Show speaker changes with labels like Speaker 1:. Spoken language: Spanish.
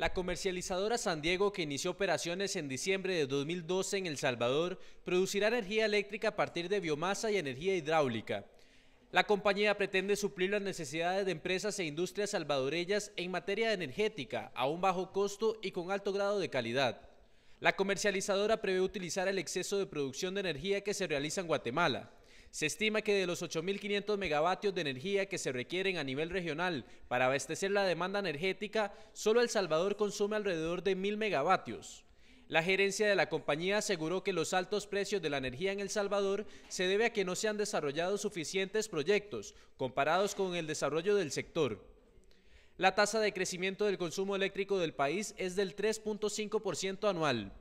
Speaker 1: La comercializadora San Diego, que inició operaciones en diciembre de 2012 en El Salvador, producirá energía eléctrica a partir de biomasa y energía hidráulica. La compañía pretende suplir las necesidades de empresas e industrias salvadoreñas en materia energética a un bajo costo y con alto grado de calidad. La comercializadora prevé utilizar el exceso de producción de energía que se realiza en Guatemala. Se estima que de los 8.500 megavatios de energía que se requieren a nivel regional para abastecer la demanda energética, solo El Salvador consume alrededor de 1.000 megavatios. La gerencia de la compañía aseguró que los altos precios de la energía en El Salvador se debe a que no se han desarrollado suficientes proyectos comparados con el desarrollo del sector. La tasa de crecimiento del consumo eléctrico del país es del 3.5% anual.